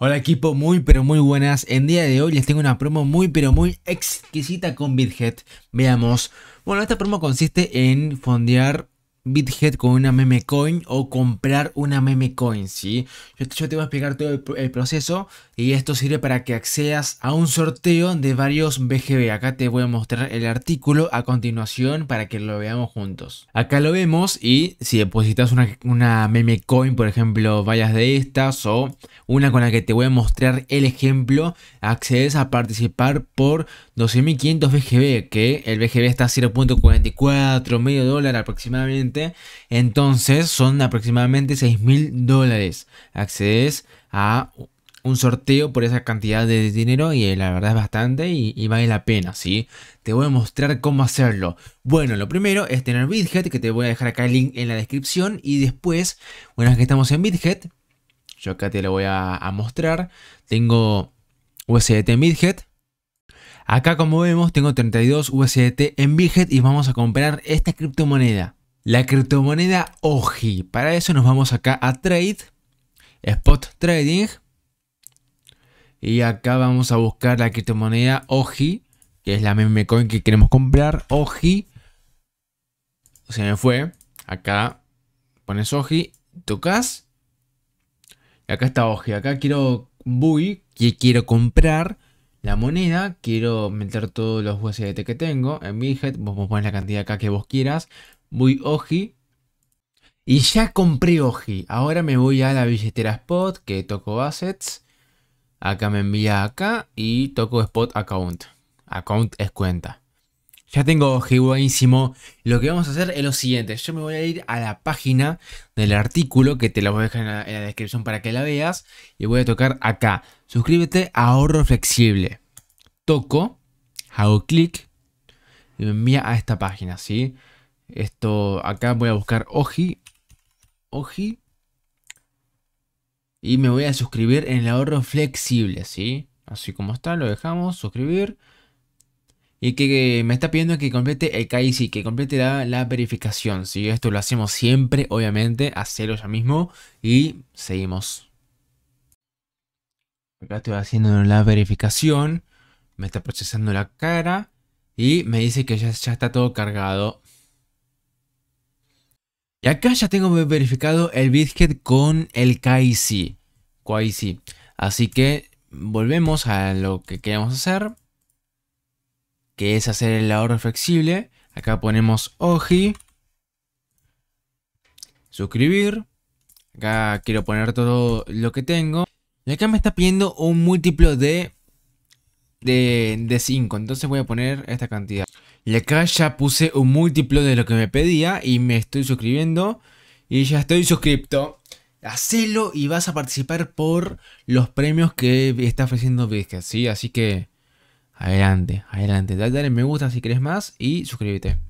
Hola equipo, muy pero muy buenas. En día de hoy les tengo una promo muy pero muy exquisita con Bithead. Veamos. Bueno, esta promo consiste en fondear Bithead con una meme coin o comprar una meme coin, ¿sí? Yo, te voy a explicar todo el, proceso y esto sirve para que accedas a un sorteo de varios BGB. Acá te voy a mostrar el artículo a continuación para que lo veamos juntos. Acá lo vemos y si depositas una, una meme coin, por ejemplo, vayas de estas o una con la que te voy a mostrar el ejemplo, accedes a participar por 12.500 BGB, que el BGB está a 0.44, medio dólar aproximadamente entonces son aproximadamente 6 mil dólares. Accedes a un sorteo por esa cantidad de dinero y eh, la verdad es bastante y, vale la pena, ¿sí? Te voy a mostrar cómo hacerlo. Bueno, lo primero es tener Bitget, que te voy a dejar acá el link en la descripción y después, una vez que estamos en Bitget, yo acá te lo voy a, mostrar, tengo USDT en Bitget, Acá como vemos tengo 32 USDT en Bitget y vamos a comprar esta criptomoneda la criptomoneda Oji, Para eso nos vamos acá a Trade, Spot Trading. Y acá vamos a buscar la criptomoneda Oji que es la meme coin que queremos comprar. Oji Se me fue. Acá pones Oji. tocas. Y acá está Oji, Acá quiero BUY que quiero comprar la moneda, quiero meter todos los USDT que tengo en mi head. vos pones la cantidad acá que vos quieras, Voy Oji. Y ya compré Oji. Ahora me voy a la billetera Spot, que toco Assets. Acá me envía acá y toco Spot Account. Account es cuenta. Ya tengo Oji, buenísimo. Lo que vamos a hacer es lo siguiente. Yo me voy a ir a la página del artículo, que te la voy a dejar en la, descripción para que la veas. Y voy a tocar acá. Suscríbete a ahorro flexible. Toco, hago clic y me envía a esta página, ¿sí? sí esto, acá voy a buscar Oji. Oji. Y me voy a suscribir en el ahorro flexible, ¿sí? Así como está, lo dejamos, suscribir. Y que, me está pidiendo que complete el KIC, que complete la, verificación, Esto lo hacemos siempre, obviamente, hacerlo ya mismo. Y seguimos. Acá estoy haciendo la verificación. Me está procesando la cara. Y me dice que ya, ya está todo cargado acá ya tengo verificado el Bitget con el KIC. Así que volvemos a lo que queremos hacer. Que es hacer el ahorro flexible. Acá ponemos oji, Suscribir. Acá quiero poner todo lo que tengo. Y acá me está pidiendo un múltiplo de de 5, entonces voy a poner esta cantidad. Le acá ya puse un múltiplo de lo que me pedía y me estoy suscribiendo y ya estoy suscripto. Hacelo y vas a participar por los premios que está ofreciendo Vizca, ¿sí? Así que adelante, adelante. Dale, dale me gusta si querés más y suscríbete.